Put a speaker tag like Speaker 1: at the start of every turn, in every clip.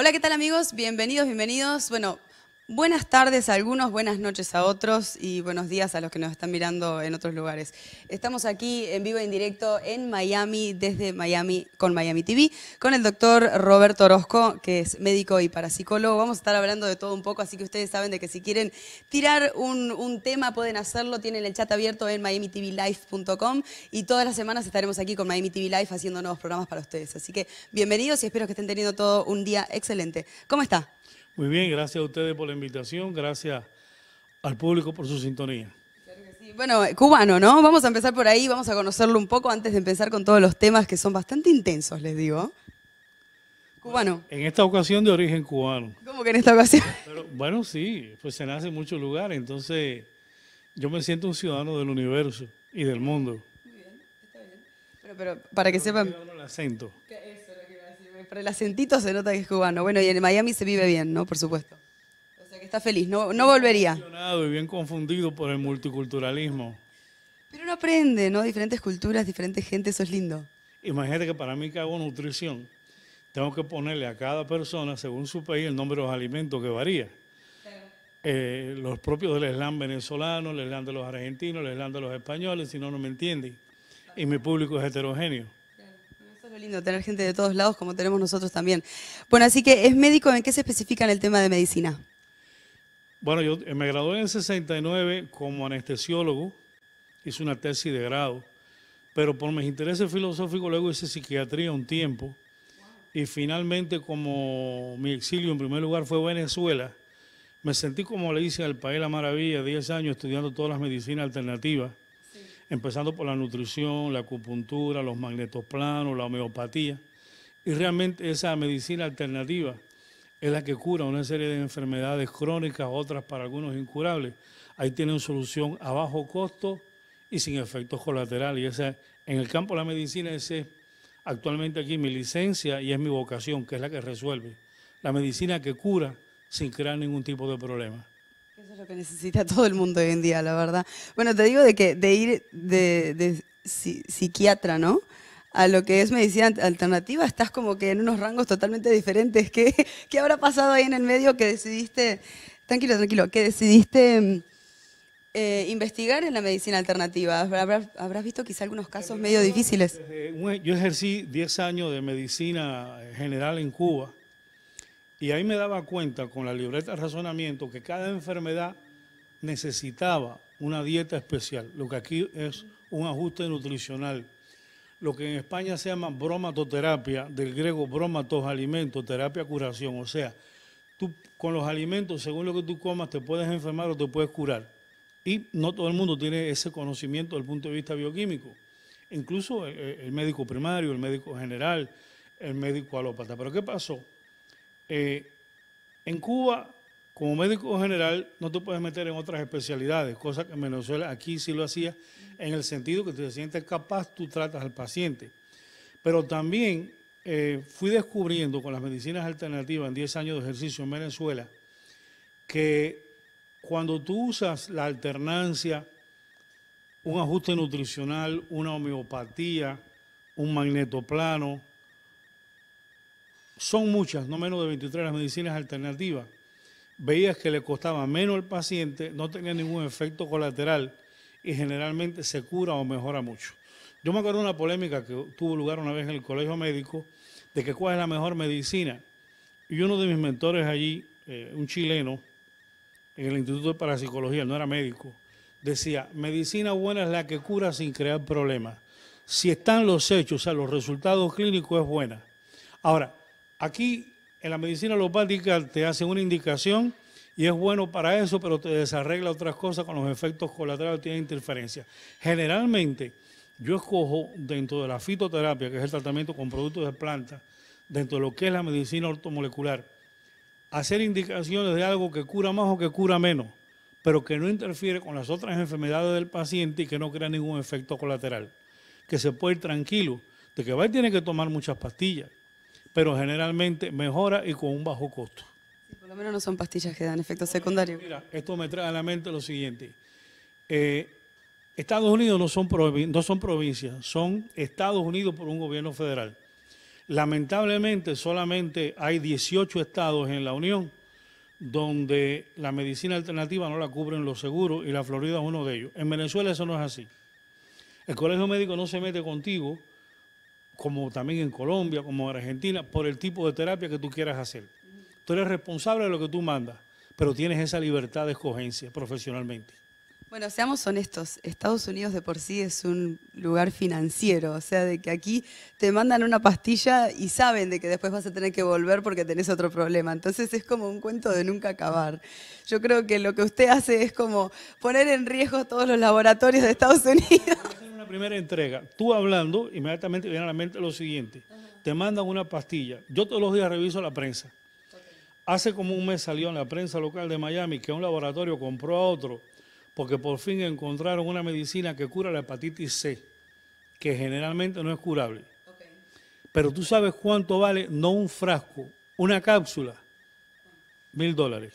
Speaker 1: Hola, ¿qué tal amigos? Bienvenidos, bienvenidos. Bueno, Buenas tardes a algunos, buenas noches a otros y buenos días a los que nos están mirando en otros lugares. Estamos aquí en vivo y e en directo en Miami, desde Miami, con Miami TV, con el doctor Roberto Orozco, que es médico y parapsicólogo. Vamos a estar hablando de todo un poco, así que ustedes saben de que si quieren tirar un, tema pueden hacerlo. Tienen el chat abierto en miamitvlife.com y todas las semanas estaremos aquí con Miami TV Live haciendo nuevos programas para ustedes. Así que bienvenidos y espero que estén teniendo todo un día excelente. ¿Cómo está?
Speaker 2: Muy bien, gracias a ustedes por la invitación, gracias al público por su sintonía.
Speaker 1: Bueno, eh, cubano, ¿no? Vamos a empezar por ahí, vamos a conocerlo un poco antes de empezar con todos los temas que son bastante intensos, les digo. Cubano.
Speaker 2: En esta ocasión de origen cubano. ¿Cómo que en esta ocasión? bueno, sí, pues se nace en muchos lugares, entonces yo me siento un ciudadano del universo y del mundo. Muy bien,
Speaker 1: está bien. Pero, pero para que pero sepan... El acento por el acentito se nota que es cubano. Bueno, y en Miami se vive bien, ¿no? Por supuesto. O sea que está feliz, no, no volvería.
Speaker 2: Y bien confundido por el multiculturalismo.
Speaker 1: Pero uno aprende, ¿no? Diferentes culturas, diferentes gente, eso es lindo.
Speaker 2: Imagínate que para mí que hago nutrición, tengo que ponerle a cada persona, según su país, el nombre de los alimentos que varía. Eh, los propios del Islam venezolano, el Islam de los argentinos, el Islam de los españoles, si no, no me entienden. Y mi público es heterogéneo
Speaker 1: es lindo, tener gente de todos lados como tenemos nosotros también. Bueno, así que es médico, ¿en qué se especifica en el tema de medicina?
Speaker 2: Bueno, yo eh, me gradué en 69 como anestesiólogo, hice una tesis de grado, pero por mis intereses filosóficos luego hice psiquiatría un tiempo y finalmente como mi exilio en primer lugar fue Venezuela, me sentí como le hice al país la maravilla, 10 años estudiando todas las medicinas alternativas empezando por la nutrición, la acupuntura, los planos, la homeopatía. Y realmente esa medicina alternativa es la que cura una serie de enfermedades crónicas, otras para algunos incurables. Ahí tienen solución a bajo costo y sin efectos colaterales. Y en el campo de la medicina, ese es actualmente aquí mi licencia y es mi vocación, que es la que resuelve. La medicina que cura sin crear ningún tipo de problema.
Speaker 1: Eso es lo que necesita todo el mundo hoy en día, la verdad. Bueno, te digo de que de ir de, de psiquiatra, ¿no? A lo que es medicina alternativa, estás como que en unos rangos totalmente diferentes. ¿Qué, habrá pasado ahí en el medio que decidiste, tranquilo, tranquilo, que decidiste mm, eh, investigar en la medicina alternativa? habrás visto quizá algunos casos medio difíciles?
Speaker 2: Yo ejercí 10 años de medicina general en Cuba y ahí me daba cuenta con la libreta de razonamiento que cada enfermedad necesitaba una dieta especial, lo que aquí es un ajuste nutricional, lo que en España se llama bromatoterapia, del griego bromatos, alimento, terapia, curación. O sea, tú con los alimentos, según lo que tú comas, te puedes enfermar o te puedes curar. Y no todo el mundo tiene ese conocimiento desde el punto de vista bioquímico. Incluso eh, eh, el médico primario, el médico general, el médico alópata. Pero ¿qué pasó? Eh, en Cuba, como médico general, no te puedes meter en otras especialidades, cosa que en Venezuela aquí sí lo hacía, en el sentido que tú te sientes capaz, tú tratas al paciente. Pero también eh, fui descubriendo con las medicinas alternativas en 10 años de ejercicio en Venezuela que cuando tú usas la alternancia, un ajuste nutricional, una homeopatía, un magnetoplano, son muchas, no menos de 23 las medicinas alternativas. Veías que le costaba menos al paciente, no tenía ningún efecto colateral y generalmente se cura o mejora mucho. Yo me acuerdo de una polémica que tuvo lugar una vez en el colegio médico de que cuál es la mejor medicina. Y uno de mis mentores allí, eh, un chileno, en el Instituto de Parapsicología, no era médico, decía, medicina buena es la que cura sin crear problemas. Si están los hechos, o sea, los resultados clínicos es buena. Ahora, Aquí en la medicina alopática te hace una indicación y es bueno para eso, pero te desarregla otras cosas con los efectos colaterales, tiene interferencia. Generalmente, yo escojo dentro de la fitoterapia, que es el tratamiento con productos de planta, dentro de lo que es la medicina ortomolecular, hacer indicaciones de algo que cura más o que cura menos, pero que no interfiere con las otras enfermedades del paciente y que no crea ningún efecto colateral. Que se puede ir tranquilo, de que va y tiene que tomar muchas pastillas, pero generalmente mejora y con un bajo costo.
Speaker 1: por lo menos no son pastillas que dan efectos secundarios. Mira,
Speaker 2: esto me trae a la mente lo siguiente. Eh, estados Unidos no son, no son provincias, son Estados Unidos por un gobierno federal. Lamentablemente solamente hay 18 estados en la Unión donde la medicina alternativa no la cubren los seguros y la Florida es uno de ellos. En Venezuela eso no es así. El colegio médico no se mete contigo como también en Colombia, como en Argentina, por el tipo de terapia que tú quieras hacer. Tú eres responsable de lo que tú mandas, pero tienes esa libertad de escogencia profesionalmente.
Speaker 1: Bueno, seamos honestos, Estados Unidos de por sí es un lugar financiero, o sea, de que aquí te mandan una pastilla y saben de que después vas a tener que volver porque tenés otro problema. Entonces es como un cuento de nunca acabar. Yo creo que lo que usted hace es como poner en riesgo todos los laboratorios de Estados Unidos
Speaker 2: primera entrega, tú hablando, inmediatamente viene a la mente lo siguiente. Te mandan una pastilla. Yo todos los días reviso la prensa. Hace como un mes salió en la prensa local de Miami que un laboratorio compró a otro porque por fin encontraron una medicina que cura la hepatitis C, que generalmente no es curable. Pero tú sabes cuánto vale, no un frasco, una cápsula, mil dólares.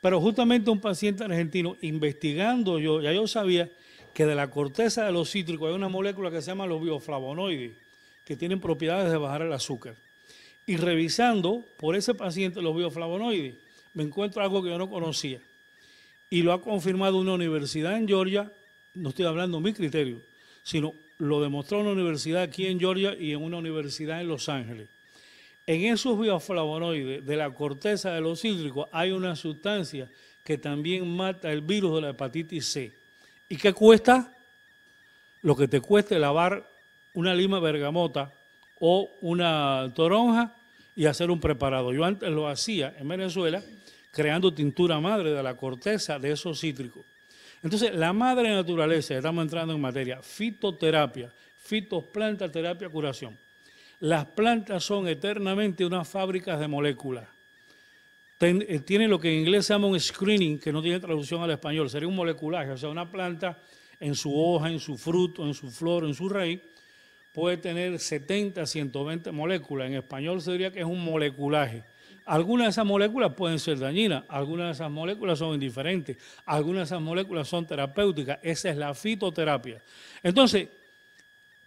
Speaker 2: Pero justamente un paciente argentino, investigando yo, ya yo sabía que de la corteza de los cítricos hay una molécula que se llama los bioflavonoides, que tienen propiedades de bajar el azúcar. Y revisando por ese paciente los bioflavonoides, me encuentro algo que yo no conocía. Y lo ha confirmado una universidad en Georgia, no estoy hablando de mi criterio, sino lo demostró una universidad aquí en Georgia y en una universidad en Los Ángeles. En esos bioflavonoides de la corteza de los cítricos hay una sustancia que también mata el virus de la hepatitis C. ¿Y qué cuesta? Lo que te cueste lavar una lima bergamota o una toronja y hacer un preparado. Yo antes lo hacía en Venezuela creando tintura madre de la corteza de esos cítricos. Entonces, la madre naturaleza, estamos entrando en materia, fitoterapia, fitoplanta, terapia, curación. Las plantas son eternamente unas fábricas de moléculas. Eh, tiene lo que en inglés se llama un screening, que no tiene traducción al español, sería un moleculaje, o sea, una planta en su hoja, en su fruto, en su flor, en su raíz, puede tener 70, 120 moléculas. En español se diría que es un moleculaje. Algunas de esas moléculas pueden ser dañinas, algunas de esas moléculas son indiferentes, algunas de esas moléculas son terapéuticas. Esa es la fitoterapia. Entonces,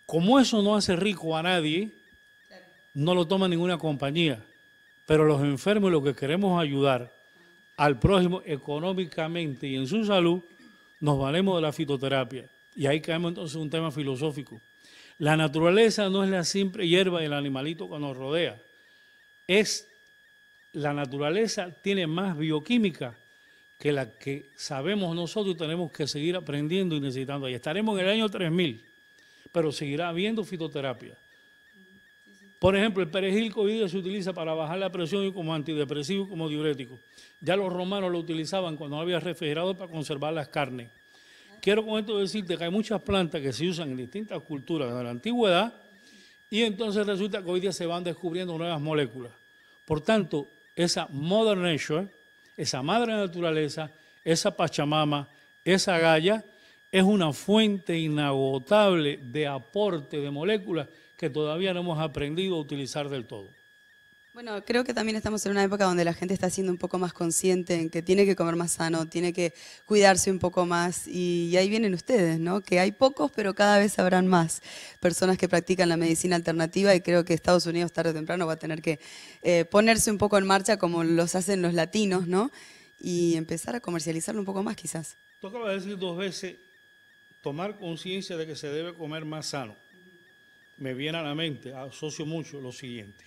Speaker 2: como eso no hace rico a nadie, no lo toma ninguna compañía. Pero los enfermos, los que queremos ayudar al prójimo económicamente y en su salud, nos valemos de la fitoterapia. Y ahí caemos entonces un tema filosófico. La naturaleza no es la simple hierba del animalito que nos rodea. Es la naturaleza tiene más bioquímica que la que sabemos nosotros y tenemos que seguir aprendiendo y necesitando. Y estaremos en el año 3000, pero seguirá habiendo fitoterapia. Por ejemplo, el perejil COVID se utiliza para bajar la presión y como antidepresivo y como diurético. Ya los romanos lo utilizaban cuando no había refrigerador para conservar las carnes. Quiero con esto decirte que hay muchas plantas que se usan en distintas culturas de la antigüedad y entonces resulta que hoy día se van descubriendo nuevas moléculas. Por tanto, esa Mother Nature, esa madre naturaleza, esa Pachamama, esa Gaia, es una fuente inagotable de aporte de moléculas que todavía no hemos aprendido a utilizar del todo.
Speaker 1: Bueno, creo que también estamos en una época donde la gente está siendo un poco más consciente en que tiene que comer más sano, tiene que cuidarse un poco más y, ahí vienen ustedes, ¿no? Que hay pocos, pero cada vez habrán más personas que practican la medicina alternativa y creo que Estados Unidos tarde o temprano va a tener que eh, ponerse un poco en marcha como los hacen los latinos, ¿no? Y empezar a comercializarlo un poco más quizás.
Speaker 2: Tú de decir dos veces tomar conciencia de que se debe comer más sano me viene a la mente, asocio mucho lo siguiente.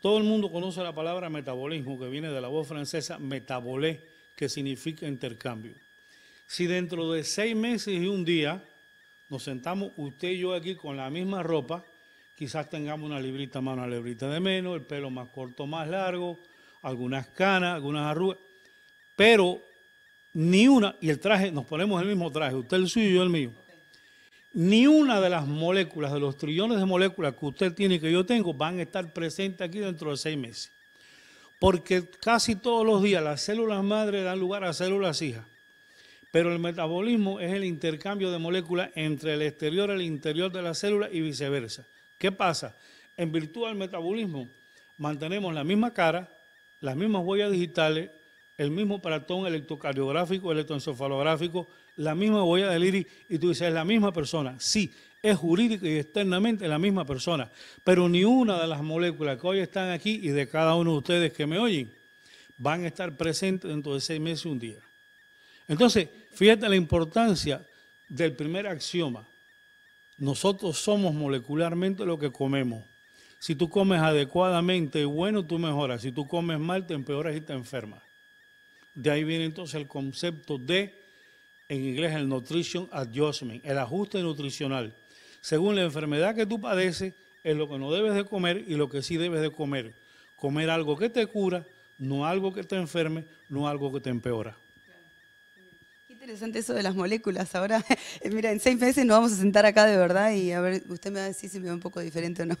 Speaker 2: Todo el mundo conoce la palabra metabolismo, que viene de la voz francesa metabolé, que significa intercambio. Si dentro de seis meses y un día nos sentamos usted y yo aquí con la misma ropa, quizás tengamos una librita más, una librita de menos, el pelo más corto, más largo, algunas canas, algunas arrugas, pero ni una, y el traje, nos ponemos el mismo traje, usted el suyo y yo el mío ni una de las moléculas, de los trillones de moléculas que usted tiene y que yo tengo, van a estar presentes aquí dentro de seis meses. Porque casi todos los días las células madre dan lugar a células hijas. Pero el metabolismo es el intercambio de moléculas entre el exterior y el interior de la célula y viceversa. ¿Qué pasa? En virtud del metabolismo mantenemos la misma cara, las mismas huellas digitales, el mismo paratón electrocardiográfico, electroencefalográfico, la misma voy a iris y tú dices, es la misma persona. Sí, es jurídica y externamente la misma persona, pero ni una de las moléculas que hoy están aquí y de cada uno de ustedes que me oyen van a estar presentes dentro de seis meses y un día. Entonces, fíjate la importancia del primer axioma. Nosotros somos molecularmente lo que comemos. Si tú comes adecuadamente y bueno, tú mejoras. Si tú comes mal, te empeoras y te enfermas. De ahí viene entonces el concepto de en inglés el Nutrition Adjustment, el ajuste nutricional. Según la enfermedad que tú padeces, es lo que no debes de comer y lo que sí debes de comer. Comer algo que te cura, no algo que te enferme, no algo que te empeora.
Speaker 1: Qué interesante eso de las moléculas. Ahora, eh, mira, en seis meses nos vamos a sentar acá de verdad y a ver, usted me va a decir si me ve un poco diferente o no.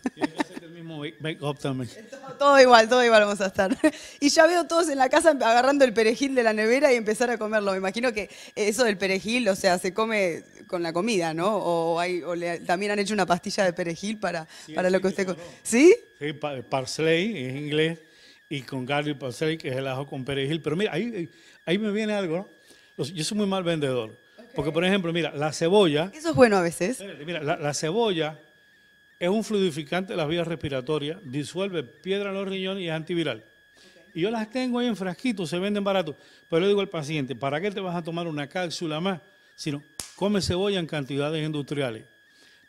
Speaker 1: Todo, igual, todo igual vamos a estar. Y ya veo todos en la casa agarrando el perejil de la nevera y empezar a comerlo. Me imagino que eso del perejil, o sea, se come con la comida, ¿no? O, hay, también han hecho una pastilla de perejil para, para lo que usted...
Speaker 2: ¿Sí? parsley en inglés y con garlic parsley, que es el ajo con perejil. Pero mira, ahí, ahí me viene algo, ¿no? Yo soy muy mal vendedor. Porque, por ejemplo, mira, la cebolla... Eso es bueno a veces. Mira, la, la cebolla es un fluidificante de las vías respiratorias, disuelve piedra en los riñones y es antiviral. Y yo las tengo ahí en frasquitos, se venden baratos. Pero le digo al paciente, ¿para qué te vas a tomar una cápsula más? Sino, come cebolla en cantidades industriales.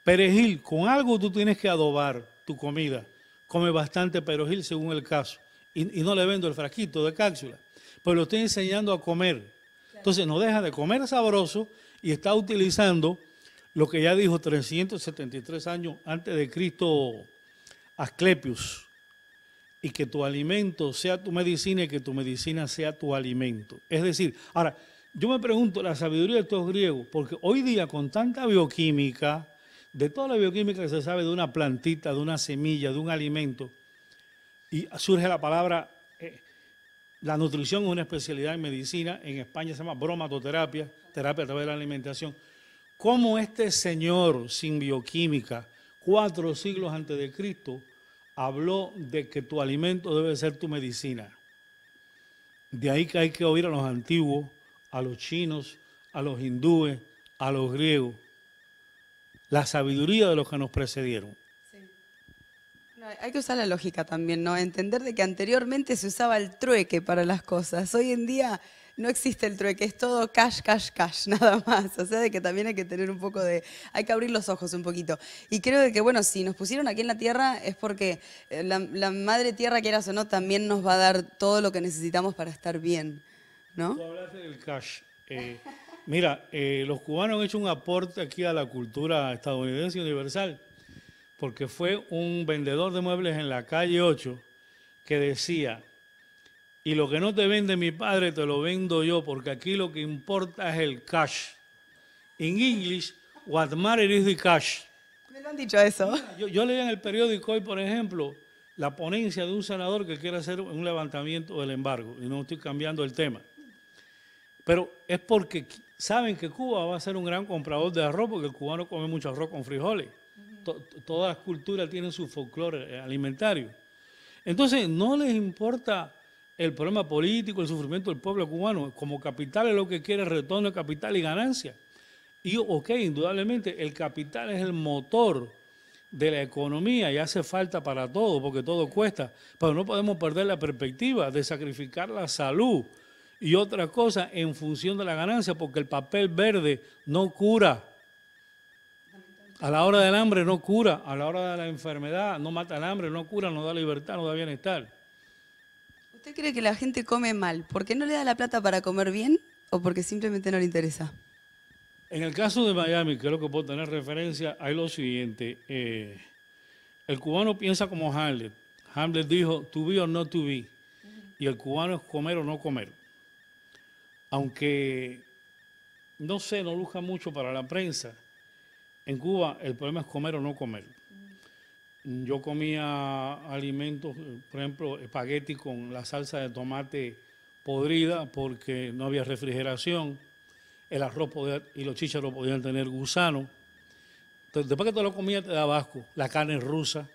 Speaker 2: Perejil, con algo tú tienes que adobar tu comida. Come bastante perejil según el caso. Y, y no le vendo el frasquito de cápsula. Pero pues lo estoy enseñando a comer. Entonces no deja de comer sabroso y está utilizando lo que ya dijo 373 años antes de Cristo Asclepius, y que tu alimento sea tu medicina y que tu medicina sea tu alimento. Es decir, ahora, yo me pregunto la sabiduría de estos griegos, porque hoy día con tanta bioquímica, de toda la bioquímica que se sabe de una plantita, de una semilla, de un alimento, y surge la palabra, eh, la nutrición es una especialidad en medicina, en España se llama bromatoterapia, terapia a través de la alimentación cómo este señor sin bioquímica, cuatro siglos antes de Cristo, habló de que tu alimento debe ser tu medicina. De ahí que hay que oír a los antiguos, a los chinos, a los hindúes, a los griegos, la sabiduría de los que nos precedieron.
Speaker 1: hay que usar la lógica también, ¿no? Entender de que anteriormente se usaba el trueque para las cosas. Hoy en día no existe el trueque, es todo cash, cash, cash, nada más. O sea, de que también hay que tener un poco de, hay que abrir los ojos un poquito. Y creo que, bueno, si nos pusieron aquí en la Tierra es porque eh, la, Madre Tierra, quieras o no, también nos va a dar todo lo que necesitamos para estar bien, ¿no? Tú hablaste
Speaker 2: del cash. Eh, mira, eh, los cubanos han hecho un aporte aquí a la cultura estadounidense universal, porque fue un vendedor de muebles en la calle 8 que decía, y lo que no te vende mi padre te lo vendo yo, porque aquí lo que importa es el cash. En inglés, what matters is the cash. Me lo han dicho eso. Yo, leía en el periódico hoy, por ejemplo, la ponencia de un senador que quiere hacer un levantamiento del embargo, y no estoy cambiando el tema. Pero es porque saben que Cuba va a ser un gran comprador de arroz, porque el cubano come mucho arroz con frijoles. todas las culturas tienen su folclore eh, alimentario. Entonces, no les importa el problema político, el sufrimiento del pueblo cubano. Como capital es lo que quiere retorno de capital y ganancia. Y, ok, indudablemente, el capital es el motor de la economía y hace falta para todo, porque todo cuesta, pero no podemos perder la perspectiva de sacrificar la salud y otra cosa en función de la ganancia, porque el papel verde no cura. A la hora del hambre no cura, a la hora de la enfermedad no mata el hambre, no cura, no da libertad, no da bienestar.
Speaker 1: ¿Usted cree que la gente come mal ¿Por qué no le da la plata para comer bien o porque simplemente no le interesa?
Speaker 2: En el caso de Miami, creo que puedo tener referencia, hay lo siguiente. Eh, el cubano piensa como Hamlet. Hamlet dijo, to be o no to be. Y el cubano es comer o no comer. Aunque, no sé, no luja mucho para la prensa, en Cuba el problema es comer o no comer. Yo comía alimentos, por ejemplo, espagueti con la salsa de tomate podrida porque no había refrigeración. El arroz y los chícharos podían tener gusano. después que te lo comía te daba asco. La carne rusa.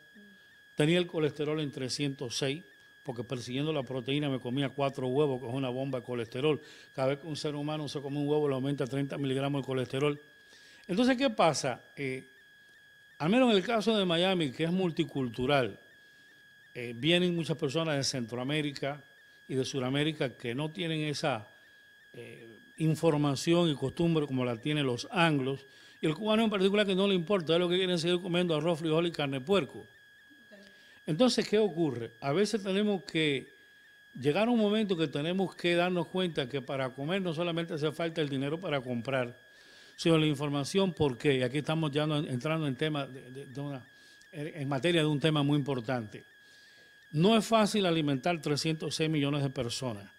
Speaker 2: Tenía el colesterol en 306 porque persiguiendo la proteína me comía cuatro huevos, que es una bomba de colesterol. Cada vez que un ser humano se come un huevo, le aumenta 30 miligramos de colesterol. Entonces, ¿qué pasa? Eh, al menos en el caso de Miami, que es multicultural, eh, vienen muchas personas de Centroamérica y de Sudamérica que no tienen esa eh, información y costumbre como la tienen los anglos. Y el cubano en particular que no le importa, es lo que quieren seguir comiendo arroz, frijol y carne puerco. Entonces, ¿qué ocurre? A veces tenemos que llegar a un momento que tenemos que darnos cuenta que para comer no solamente hace falta el dinero para comprar, la información porque aquí estamos ya entrando en, tema en materia de un tema muy importante. No es fácil alimentar 306 millones de personas.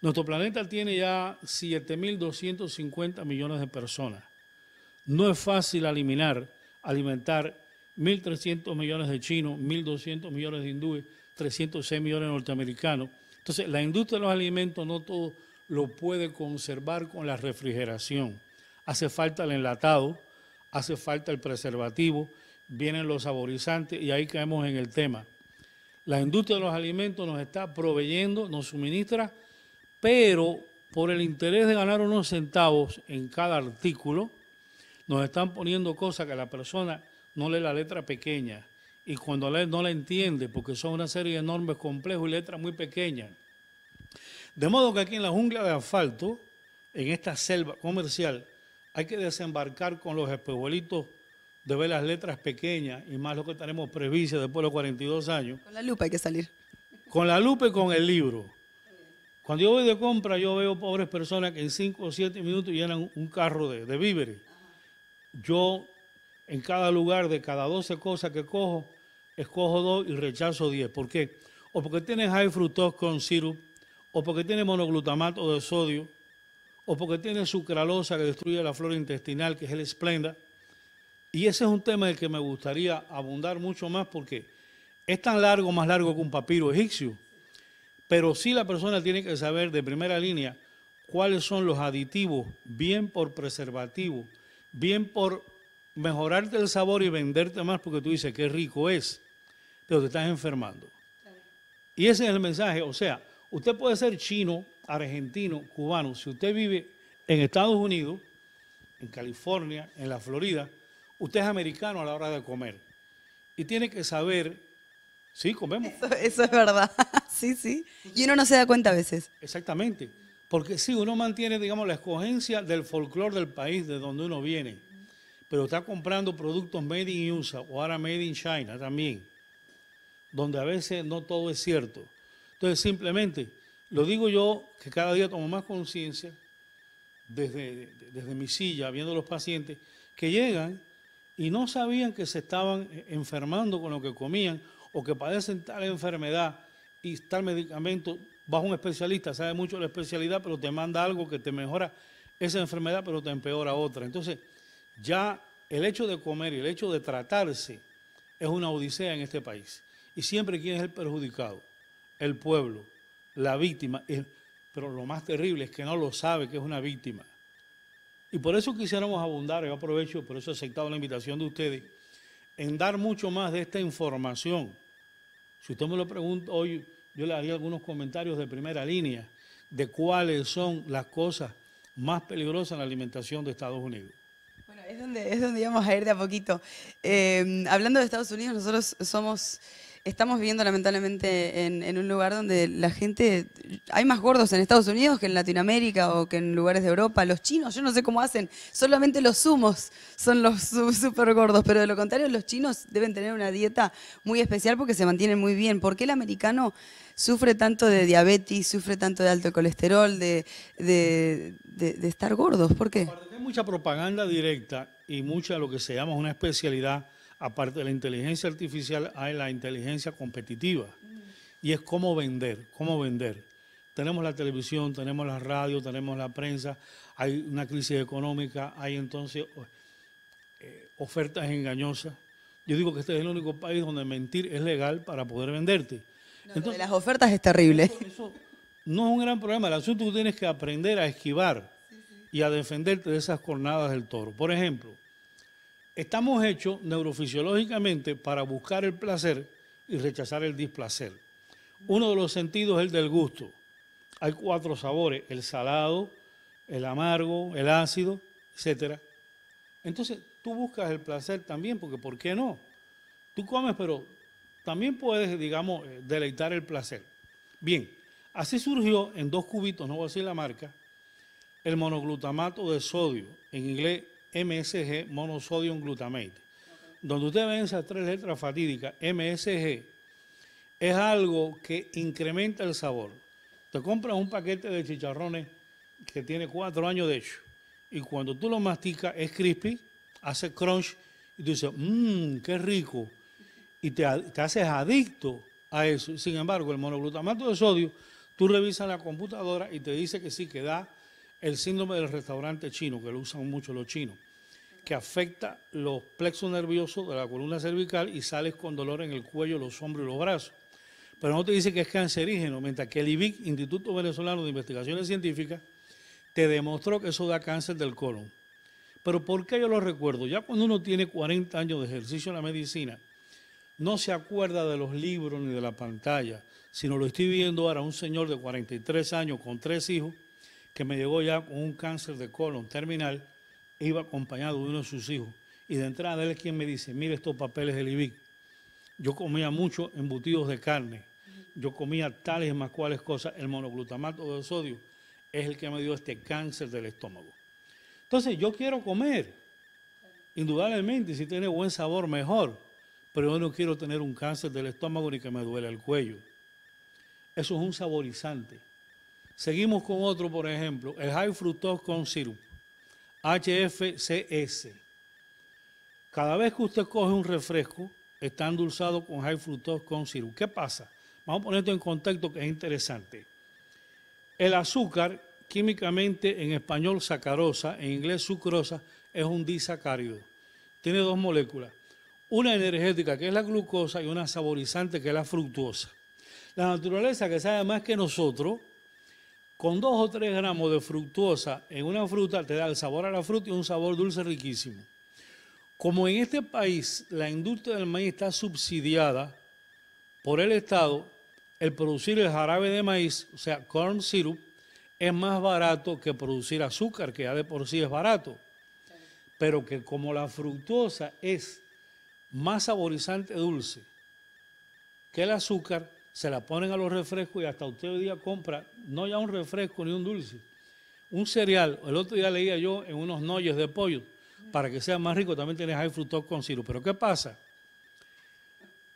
Speaker 2: Nuestro planeta tiene ya 7.250 millones de personas. No es fácil alimentar 1.300 millones de chinos, 1.200 millones de hindúes, 306 millones de norteamericanos. Entonces, la industria de los alimentos no todo lo puede conservar con la refrigeración hace falta el enlatado, hace falta el preservativo, vienen los saborizantes y ahí caemos en el tema. La industria de los alimentos nos está proveyendo, nos suministra, pero por el interés de ganar unos centavos en cada artículo, nos están poniendo cosas que la persona no lee la letra pequeña y cuando lee no la entiende porque son una serie de enormes complejos y letras muy pequeñas. De modo que aquí en la jungla de asfalto, en esta selva comercial, hay que desembarcar con los espejuelitos de ver las letras pequeñas y más lo que tenemos previsto después de los 42 años.
Speaker 1: Con la lupa hay que salir.
Speaker 2: Con la lupa y con el libro. Cuando yo voy de compra, yo veo pobres personas que en 5 o 7 minutos llenan un carro de, de víveres. Yo, en cada lugar, de cada 12 cosas que cojo, escojo dos y rechazo 10. ¿Por qué? O porque tiene high frutos con syrup, o porque tiene monoglutamato de sodio, o porque tiene sucralosa que destruye la flora intestinal, que es el esplenda. Y ese es un tema del que me gustaría abundar mucho más porque es tan largo, más largo que un papiro egipcio. Pero sí la persona tiene que saber de primera línea cuáles son los aditivos, bien por preservativo, bien por mejorarte el sabor y venderte más porque tú dices qué rico es, pero te estás enfermando. Y ese es el mensaje, o sea, Usted puede ser chino, argentino, cubano. Si usted vive en Estados Unidos, en California, en la Florida, usted es americano a la hora de comer. Y tiene que saber, sí, comemos. Eso, es verdad, sí, sí.
Speaker 1: Y uno no se da cuenta a veces.
Speaker 2: Exactamente. Porque sí, uno mantiene, digamos, la escogencia del folclore del país de donde uno viene. Pero está comprando productos made in USA o ahora made in China también. Donde a veces no todo es cierto. Entonces, simplemente, lo digo yo que cada día tomo más conciencia desde, desde mi silla, viendo los pacientes que llegan y no sabían que se estaban e, enfermando con lo que comían o que padecen tal enfermedad y tal medicamento. bajo un especialista, sabe mucho la especialidad, pero te manda algo que te mejora esa enfermedad, pero te empeora otra. Entonces, ya el hecho de comer y el hecho de tratarse es una odisea en este país. Y siempre quién es el perjudicado el pueblo, la víctima. Pero lo más terrible es que no lo sabe que es una víctima. Y por eso quisiéramos abundar, yo aprovecho, por eso he aceptado la invitación de ustedes, en dar mucho más de esta información. Si usted me lo pregunta hoy, yo le haría algunos comentarios de primera línea de cuáles son las cosas más peligrosas en la alimentación de Estados Unidos.
Speaker 1: Bueno, es donde, es vamos a ir de a poquito. Eh, hablando de Estados Unidos, nosotros somos estamos viviendo lamentablemente en, un lugar donde la gente, hay más gordos en Estados Unidos que en Latinoamérica o que en lugares de Europa, los chinos, yo no sé cómo hacen, solamente los sumos son los súper gordos, pero de lo contrario los chinos deben tener una dieta muy especial porque se mantienen muy bien. ¿Por qué el americano sufre tanto de diabetes, sufre tanto de alto colesterol, de, estar gordos? ¿Por qué?
Speaker 2: Hay mucha propaganda directa y mucha lo que se llama una especialidad aparte de la inteligencia artificial, hay la inteligencia competitiva. Y es cómo vender, cómo vender. Tenemos la televisión, tenemos la radio, tenemos la prensa, hay una crisis económica, hay entonces eh, ofertas engañosas. Yo digo que este es el único país donde mentir es legal para poder venderte.
Speaker 1: entonces, las ofertas es terrible.
Speaker 2: no es un gran problema. El asunto que tienes que aprender a esquivar y a defenderte de esas cornadas del toro. Por ejemplo, Estamos hechos neurofisiológicamente para buscar el placer y rechazar el displacer. Uno de los sentidos es el del gusto. Hay cuatro sabores, el salado, el amargo, el ácido, etc. Entonces, tú buscas el placer también, porque ¿por qué no? Tú comes, pero también puedes, digamos, eh, deleitar el placer. Bien, así surgió en dos cubitos, no voy a decir la marca, el monoglutamato de sodio, en inglés MSG, monosodium glutamate. Donde usted ve esas tres letras fatídicas, MSG, es algo que incrementa el sabor. Te compras un paquete de chicharrones que tiene cuatro años de hecho, y cuando tú lo masticas es crispy, hace crunch, y tú dices, mmm, qué rico, y te, te haces adicto a eso. Sin embargo, el monoglutamato de sodio, tú revisas la computadora y te dice que sí, que da el síndrome del restaurante chino, que lo usan mucho los chinos, que afecta los plexos nerviosos de la columna cervical y sales con dolor en el cuello, los hombros y los brazos. Pero no te dice que es cancerígeno, mientras que el IBIC, Instituto Venezolano de Investigaciones Científicas, te demostró que eso da cáncer del colon. Pero ¿por qué yo lo recuerdo? Ya cuando uno tiene 40 años de ejercicio en la medicina, no se acuerda de los libros ni de la pantalla, sino lo estoy viendo ahora un señor de 43 años con tres hijos que me llegó ya con un cáncer de colon terminal, iba acompañado de uno de sus hijos. Y de entrada él es quien me dice, mire estos papeles de IBIC. Yo comía mucho embutidos de carne, yo comía tales y más cuales cosas. El monoglutamato de sodio es el que me dio este cáncer del estómago. Entonces yo quiero comer, indudablemente, si tiene buen sabor, mejor. Pero yo no quiero tener un cáncer del estómago ni que me duele el cuello. Eso es un saborizante. Seguimos con otro, por ejemplo, el high fructose con syrup, HFCS. Cada vez que usted coge un refresco, está endulzado con high fructose con syrup. ¿Qué pasa? Vamos a poner en contexto que es interesante. El azúcar, químicamente en español sacarosa, en inglés sucrosa, es un disacárido. Tiene dos moléculas, una energética que es la glucosa y una saborizante que es la fructosa. La naturaleza que sabe más que nosotros con dos o tres gramos de fructosa en una fruta te da el sabor a la fruta y un sabor dulce riquísimo. Como en este país la industria del maíz está subsidiada por el Estado, el producir el jarabe de maíz, o sea, corn syrup, es más barato que producir azúcar, que ya de por sí es barato. Pero que como la fructosa es más saborizante dulce que el azúcar, se la ponen a los refrescos y hasta usted hoy día compra, no ya un refresco ni un dulce, un cereal. El otro día leía yo en unos noyes de pollo, para que sea más rico también tienes ahí frutos con ciru. Pero ¿qué pasa?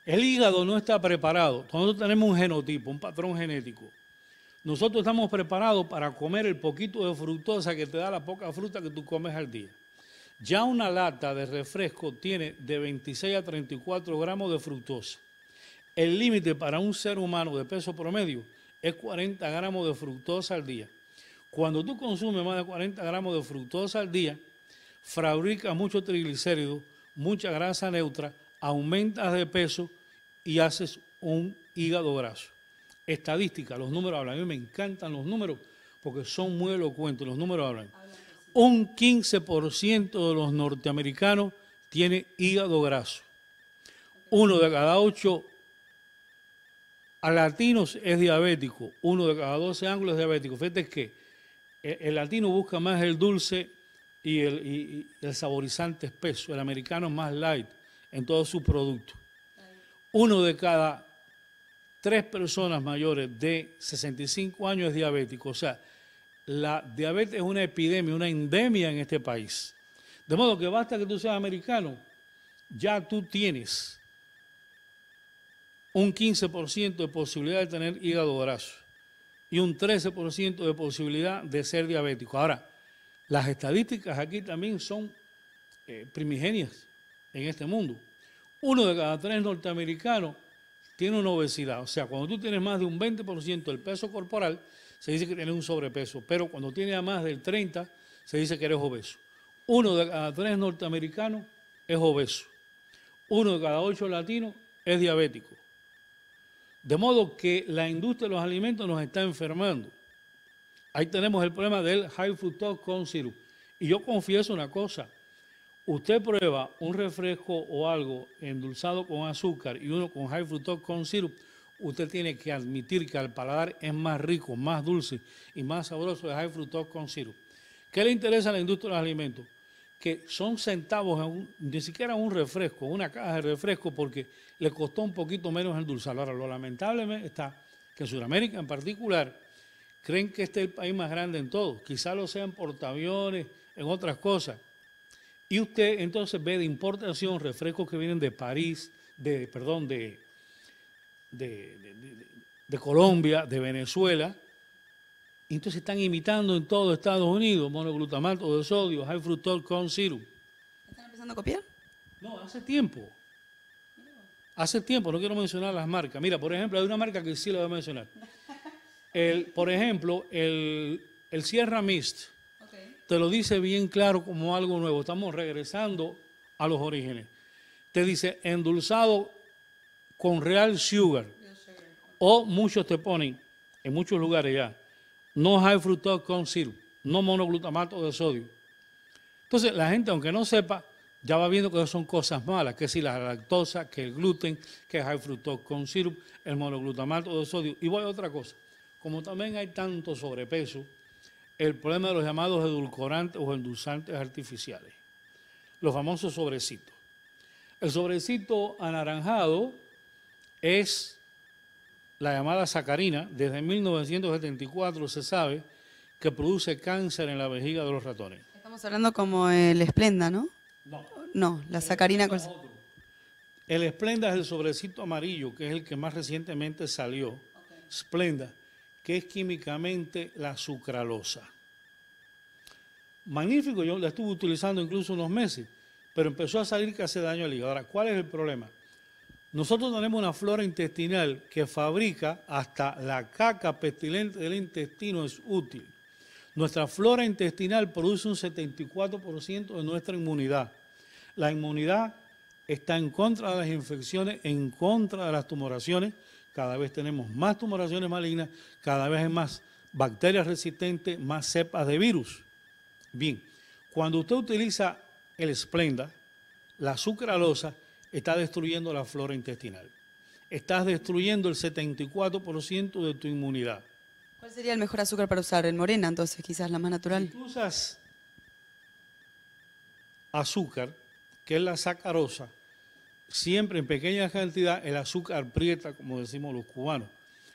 Speaker 2: El hígado no está preparado. Nosotros tenemos un genotipo, un patrón genético. Nosotros estamos preparados para comer el poquito de fructosa que te da la poca fruta que tú comes al día. Ya una lata de refresco tiene de 26 a 34 gramos de fructosa. El límite para un ser humano de peso promedio es 40 gramos de fructosa al día. Cuando tú consumes más de 40 gramos de fructosa al día, fabrica mucho triglicéridos, mucha grasa neutra, aumentas de peso y haces un hígado graso. Estadística, los números hablan. A mí me encantan los números porque son muy elocuentes, los números hablan. Un 15% de los norteamericanos tiene hígado graso. Uno de cada ocho a latinos es diabético, uno de cada 12 ángulos es diabético. Fíjate que el, latino busca más el dulce y el, el, saborizante espeso, el americano más light en todos sus productos. Uno de cada tres personas mayores de 65 años es diabético, o sea, la diabetes es una epidemia, una endemia en este país. De modo que basta que tú seas americano, ya tú tienes un 15% de posibilidad de tener hígado graso y un 13% de posibilidad de ser diabético. Ahora, las estadísticas aquí también son eh, primigenias en este mundo. Uno de cada tres norteamericanos tiene una obesidad. O sea, cuando tú tienes más de un 20% del peso corporal, se dice que tienes un sobrepeso. Pero cuando tienes más del 30%, se dice que eres obeso. Uno de cada tres norteamericanos es obeso. Uno de cada ocho latinos es diabético. De modo que la industria de los alimentos nos está enfermando. Ahí tenemos el problema del high fructose con syrup. Y yo confieso una cosa, usted prueba un refresco o algo endulzado con azúcar y uno con high fructose con syrup, usted tiene que admitir que al paladar es más rico, más dulce y más sabroso el high fructose con syrup. ¿Qué le interesa a la industria de los alimentos? que son centavos, ni siquiera un refresco, una caja de refresco, porque le costó un poquito menos el dulzal. Ahora, lo lamentable está que en Sudamérica en particular creen que este es el país más grande en todo. Quizá lo sean portaaviones, en otras cosas. Y usted entonces ve de importación refrescos que vienen de París, de, perdón, de, de Colombia, de Venezuela, entonces están imitando en todo Estados Unidos monoglutamato de sodio, high fructose con syrup. ¿Están empezando a copiar? No, hace tiempo. Hace tiempo, no quiero mencionar las marcas. Mira, por ejemplo, hay una marca que sí la voy a mencionar. El, por ejemplo, el, el Sierra Mist te lo dice bien claro como algo nuevo. Estamos regresando a los orígenes. Te dice endulzado con real sugar. O muchos te ponen, en muchos lugares ya, no high fructose con syrup, no monoglutamato de sodio. Entonces, la gente, aunque no sepa, ya va viendo que son cosas malas, que si la lactosa, que el gluten, que el high fructose corn syrup, el monoglutamato de sodio. Y voy a otra cosa. Como también hay tanto sobrepeso, el problema de los llamados edulcorantes o endulzantes artificiales, los famosos sobrecitos. El sobrecito anaranjado es la llamada sacarina, desde 1974 se sabe que produce cáncer en la vejiga de los ratones.
Speaker 1: Estamos hablando como el esplenda, ¿no? No. No, la sacarina... Con...
Speaker 2: El esplenda es el sobrecito amarillo, que es el que más recientemente salió. Splenda, que es químicamente la sucralosa. Magnífico, yo la estuve utilizando incluso unos meses, pero empezó a salir que hace daño al hígado. Ahora, ¿cuál es el problema? Nosotros tenemos una flora intestinal que fabrica hasta la caca pestilente del intestino es útil. Nuestra flora intestinal produce un 74% de nuestra inmunidad. La inmunidad está en contra de las infecciones, en contra de las tumoraciones. Cada vez tenemos más tumoraciones malignas, cada vez hay más bacterias resistentes, más cepas de virus. Bien, cuando usted utiliza el Splenda, la sucralosa, está destruyendo la flora intestinal. Estás destruyendo el 74% de tu inmunidad.
Speaker 1: ¿Cuál sería el mejor azúcar para usar? en morena, entonces, quizás la más natural. Si usas
Speaker 2: azúcar, que es la sacarosa, siempre en pequeña cantidad, el azúcar prieta, como decimos los cubanos,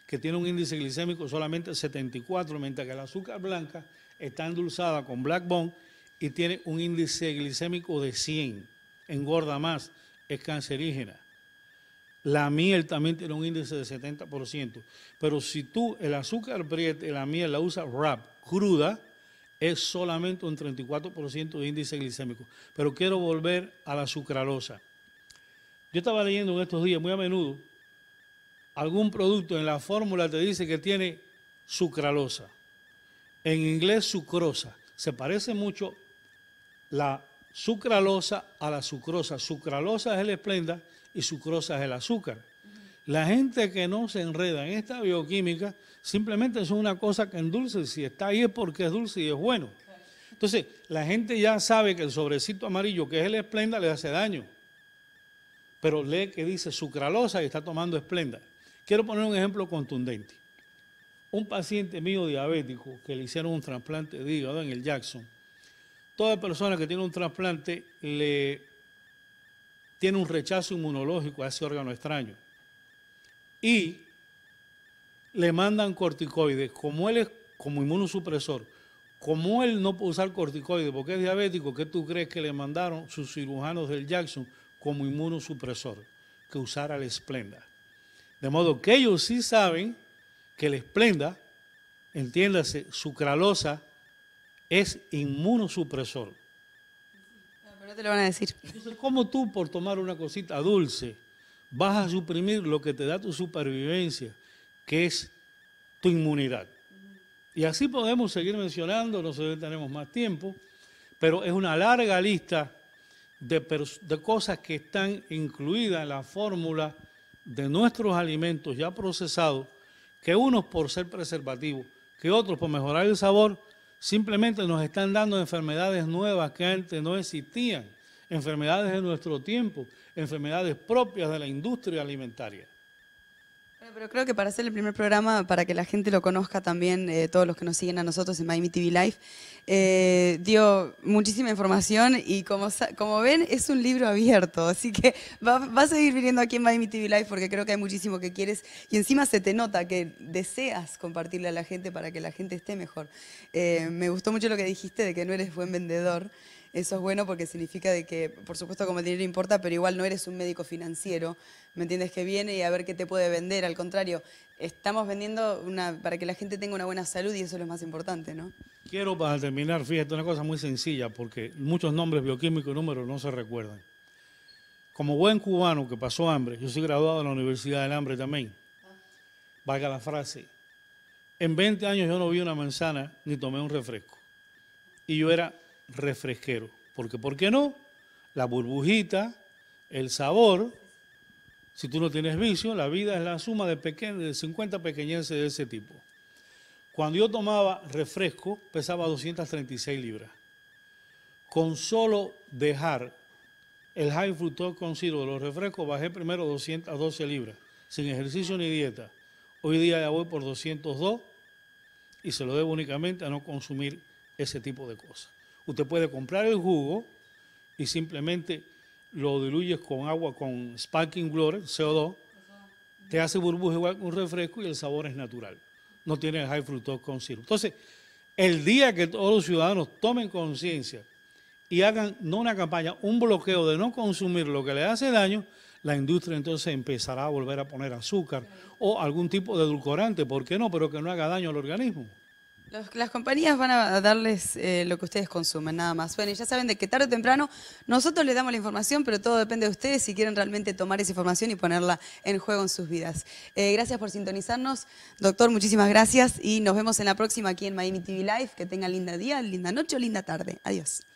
Speaker 2: que tiene un índice glicémico solamente 74, mientras que el azúcar blanca está endulzada con black bone y tiene un índice glicémico de 100, engorda más es cancerígena. La miel también tiene un índice de 70%. Pero si tú el azúcar briete, la miel la usas RAP, cruda, es solamente un 34% de índice glicémico. Pero quiero volver a la sucralosa. Yo estaba leyendo en estos días muy a menudo algún producto en la fórmula te dice que tiene sucralosa. En inglés sucrosa. Se parece mucho la sucralosa a la sucrosa. Sucralosa es el esplenda y sucrosa es el azúcar. La gente que no se enreda en esta bioquímica simplemente es una cosa que endulce. Si está ahí es porque es dulce y es bueno. Entonces, la gente ya sabe que el sobrecito amarillo, que es el esplenda, le hace daño. Pero lee que dice sucralosa y está tomando esplenda. Quiero poner un ejemplo contundente. Un paciente mío diabético que le hicieron un trasplante de hígado en el Jackson Toda persona que tiene un trasplante le tiene un rechazo inmunológico a ese órgano extraño. Y le mandan corticoides. Como él es como inmunosupresor, como él no puede usar corticoides porque es diabético, ¿qué tú crees que le mandaron sus cirujanos del Jackson como inmunosupresor? Que usara la esplenda. De modo que ellos sí saben que la esplenda, entiéndase, sucralosa, es inmunosupresor. Pero te lo van a decir. ¿cómo tú por tomar una cosita dulce vas a suprimir lo que te da tu supervivencia, que es tu inmunidad? Y así podemos seguir mencionando, no sé si tenemos más tiempo, pero es una larga lista de cosas que están incluidas en la fórmula de nuestros alimentos ya procesados, que unos por ser preservativos, que otros por mejorar el sabor, Simplemente nos están dando enfermedades nuevas que antes no existían, enfermedades de nuestro tiempo, enfermedades propias de la industria alimentaria
Speaker 1: pero creo que para hacer el primer programa, para que la gente lo conozca también, eh, todos los que nos siguen a nosotros en Miami TV Live, eh, dio muchísima información y como, como ven, es un libro abierto, así que va, va, a seguir viniendo aquí en Miami TV Live porque creo que hay muchísimo que quieres y encima se te nota que deseas compartirle a la gente para que la gente esté mejor. Eh, me gustó mucho lo que dijiste de que no eres buen vendedor. Eso es bueno porque significa de que, por supuesto, como el dinero importa, pero igual no eres un médico financiero, ¿me entiendes? Que viene y a ver qué te puede vender. Al contrario, estamos vendiendo una, para que la gente tenga una buena salud y eso es lo más importante, ¿no?
Speaker 2: Quiero, para terminar, fíjate, una cosa muy sencilla, porque muchos nombres bioquímicos y números no se recuerdan. Como buen cubano que pasó hambre, yo soy graduado de la Universidad del Hambre también, valga la frase, en 20 años yo no vi una manzana ni tomé un refresco. Y yo era refresquero. Porque, ¿por qué no? La burbujita, el sabor, si tú no tienes vicio, la vida es la suma de, de 50 pequeñeces de ese tipo. Cuando yo tomaba refresco, pesaba 236 libras. Con solo dejar el high fructose con de los refrescos, bajé primero 212 libras, sin ejercicio ni dieta. Hoy día ya voy por 202 y se lo debo únicamente a no consumir ese tipo de cosas. Usted puede comprar el jugo y simplemente lo diluyes con agua, con sparkling water, CO2, te hace burbuja igual un refresco y el sabor es natural. No tiene high fructose con syrup. Entonces, el día que todos los ciudadanos tomen conciencia y hagan no una campaña, un bloqueo de no consumir lo que le hace daño, la industria entonces empezará a volver a poner azúcar o algún tipo de edulcorante, ¿por qué no? Pero que no haga daño al organismo
Speaker 1: las compañías van a darles eh, lo que ustedes consumen, nada más. Bueno, ya saben de que tarde o temprano nosotros les damos la información, pero todo depende de ustedes si quieren realmente tomar esa información y ponerla en juego en sus vidas. Eh, gracias por sintonizarnos. Doctor, muchísimas gracias y nos vemos en la próxima aquí en Miami TV Live. Que tengan linda día, linda noche o linda tarde. Adiós.